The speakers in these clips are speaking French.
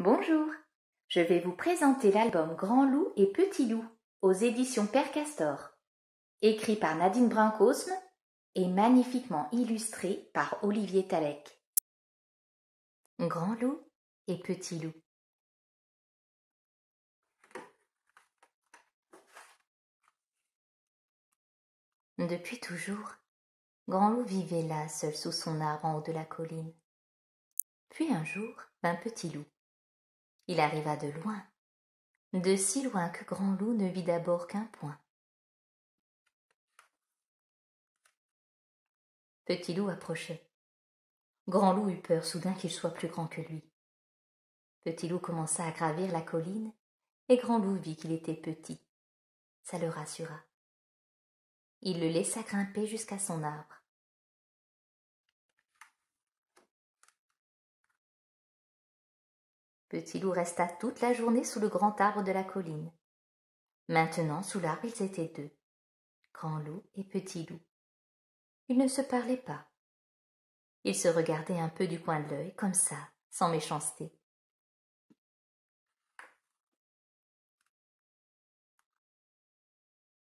Bonjour, je vais vous présenter l'album Grand Loup et Petit Loup aux éditions Père Castor, écrit par Nadine Brincosme et magnifiquement illustré par Olivier Talec. Grand Loup et Petit Loup. Depuis toujours, Grand Loup vivait là, seul sous son arbre en haut de la colline. Puis un jour, un petit loup il arriva de loin, de si loin que Grand Loup ne vit d'abord qu'un point. Petit Loup approchait. Grand Loup eut peur soudain qu'il soit plus grand que lui. Petit Loup commença à gravir la colline, et Grand Loup vit qu'il était petit. Ça le rassura. Il le laissa grimper jusqu'à son arbre. Petit Loup resta toute la journée sous le grand arbre de la colline. Maintenant, sous l'arbre, ils étaient deux, Grand Loup et Petit Loup. Ils ne se parlaient pas. Ils se regardaient un peu du coin de l'œil, comme ça, sans méchanceté.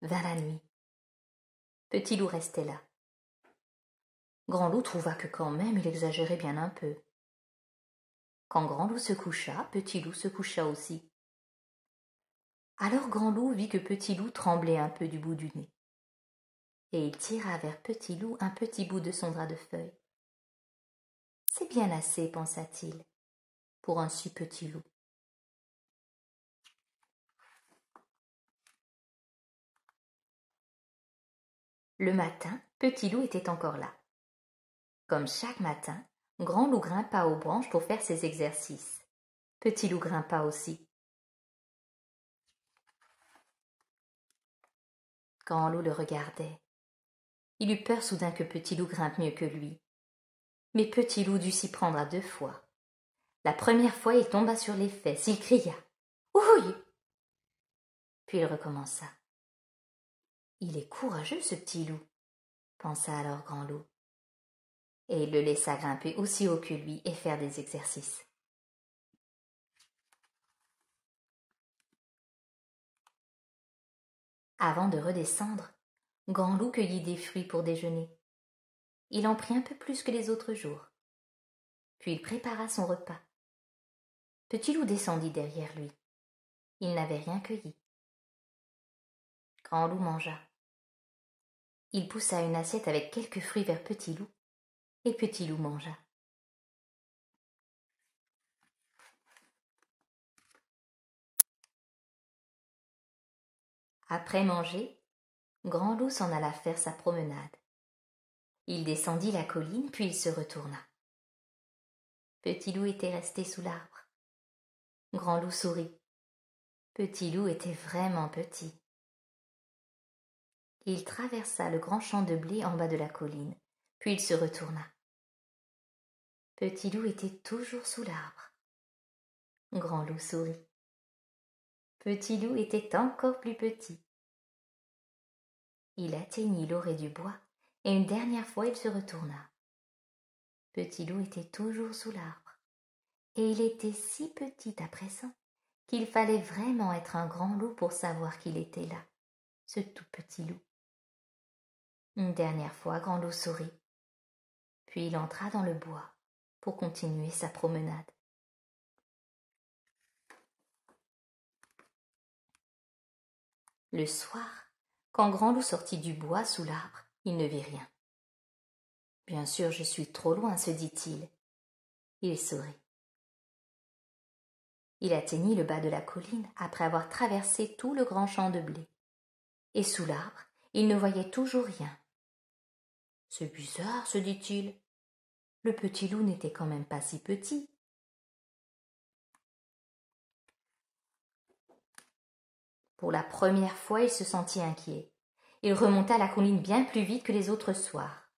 Vint la nuit, Petit Loup restait là. Grand Loup trouva que quand même il exagérait bien un peu. Quand Grand Loup se coucha, Petit Loup se coucha aussi. Alors Grand Loup vit que Petit Loup tremblait un peu du bout du nez. Et il tira vers Petit Loup un petit bout de son drap de feuille. C'est bien assez, pensa-t-il, pour un si petit loup. Le matin, Petit Loup était encore là. Comme chaque matin, Grand loup grimpa aux branches pour faire ses exercices. Petit loup grimpa aussi. Grand loup le regardait. Il eut peur soudain que Petit loup grimpe mieux que lui. Mais Petit loup dut s'y prendre à deux fois. La première fois, il tomba sur les fesses, il cria. Ouille Puis il recommença. Il est courageux, ce petit loup, pensa alors Grand Loup et il le laissa grimper aussi haut que lui et faire des exercices. Avant de redescendre, Grand Loup cueillit des fruits pour déjeuner. Il en prit un peu plus que les autres jours. Puis il prépara son repas. Petit Loup descendit derrière lui. Il n'avait rien cueilli. Grand Loup mangea. Il poussa une assiette avec quelques fruits vers Petit Loup, et Petit Loup mangea. Après manger, Grand Loup s'en alla faire sa promenade. Il descendit la colline, puis il se retourna. Petit Loup était resté sous l'arbre. Grand Loup sourit. Petit Loup était vraiment petit. Il traversa le grand champ de blé en bas de la colline, puis il se retourna. Petit loup était toujours sous l'arbre. Grand loup sourit. Petit loup était encore plus petit. Il atteignit l'orée du bois et une dernière fois il se retourna. Petit loup était toujours sous l'arbre et il était si petit à présent qu'il fallait vraiment être un grand loup pour savoir qu'il était là, ce tout petit loup. Une dernière fois, Grand Loup sourit. Puis il entra dans le bois pour continuer sa promenade. Le soir, quand Grand Loup sortit du bois sous l'arbre, il ne vit rien. Bien sûr, je suis trop loin, se dit-il. Il sourit. Il atteignit le bas de la colline après avoir traversé tout le grand champ de blé. Et sous l'arbre, il ne voyait toujours rien. C'est bizarre, se dit-il. Le petit loup n'était quand même pas si petit. Pour la première fois, il se sentit inquiet. Il remonta la colline bien plus vite que les autres soirs.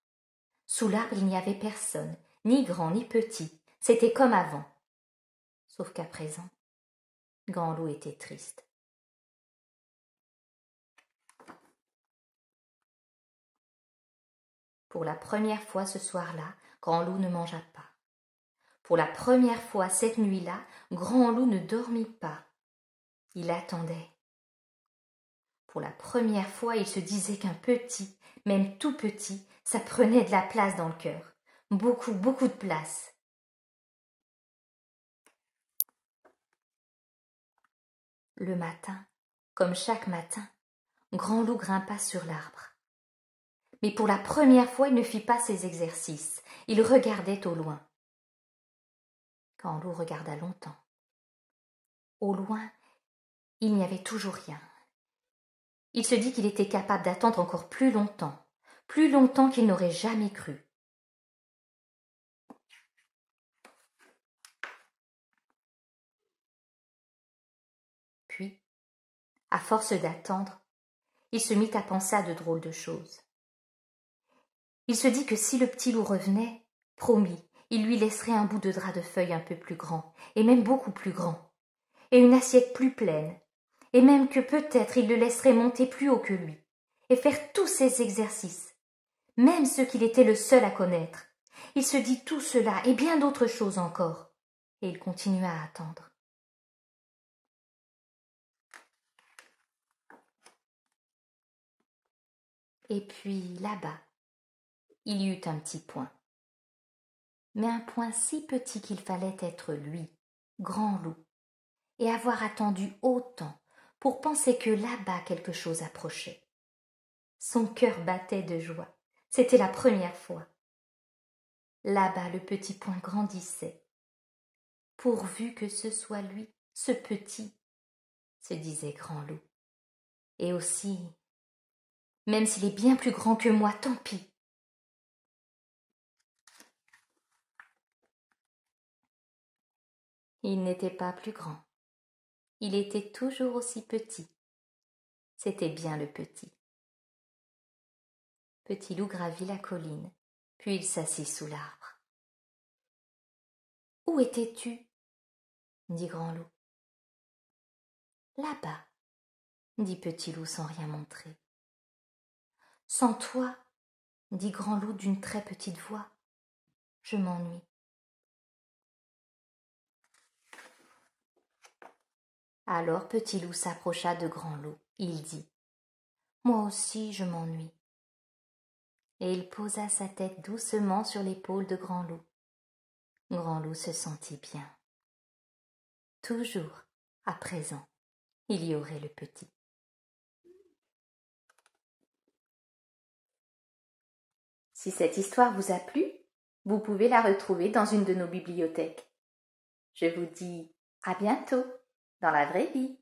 Sous l'arbre, il n'y avait personne, ni grand ni petit. C'était comme avant. Sauf qu'à présent, Grand Loup était triste. Pour la première fois ce soir-là, Grand Loup ne mangea pas. Pour la première fois cette nuit-là, Grand Loup ne dormit pas. Il attendait. Pour la première fois, il se disait qu'un petit, même tout petit, ça prenait de la place dans le cœur. Beaucoup, beaucoup de place. Le matin, comme chaque matin, Grand Loup grimpa sur l'arbre. Mais pour la première fois, il ne fit pas ses exercices. Il regardait au loin. Quand loup regarda longtemps, au loin, il n'y avait toujours rien. Il se dit qu'il était capable d'attendre encore plus longtemps, plus longtemps qu'il n'aurait jamais cru. Puis, à force d'attendre, il se mit à penser à de drôles de choses. Il se dit que si le petit loup revenait, promis, il lui laisserait un bout de drap de feuille un peu plus grand, et même beaucoup plus grand, et une assiette plus pleine, et même que peut-être il le laisserait monter plus haut que lui, et faire tous ses exercices, même ceux qu'il était le seul à connaître. Il se dit tout cela et bien d'autres choses encore, et il continua à attendre. Et puis là-bas, il y eut un petit point. Mais un point si petit qu'il fallait être lui, grand loup, et avoir attendu autant pour penser que là-bas quelque chose approchait. Son cœur battait de joie. C'était la première fois. Là-bas le petit point grandissait. Pourvu que ce soit lui, ce petit, se disait Grand Loup. Et aussi, même s'il est bien plus grand que moi, tant pis. Il n'était pas plus grand. Il était toujours aussi petit. C'était bien le petit. Petit loup gravit la colline, puis il s'assit sous l'arbre. Où étais-tu dit grand loup. Là-bas, dit petit loup sans rien montrer. Sans toi, dit grand loup d'une très petite voix, je m'ennuie. Alors Petit Loup s'approcha de Grand Loup. Il dit Moi aussi, je m'ennuie. Et il posa sa tête doucement sur l'épaule de Grand Loup. Grand Loup se sentit bien. Toujours, à présent, il y aurait le petit. Si cette histoire vous a plu, vous pouvez la retrouver dans une de nos bibliothèques. Je vous dis à bientôt dans la vraie vie.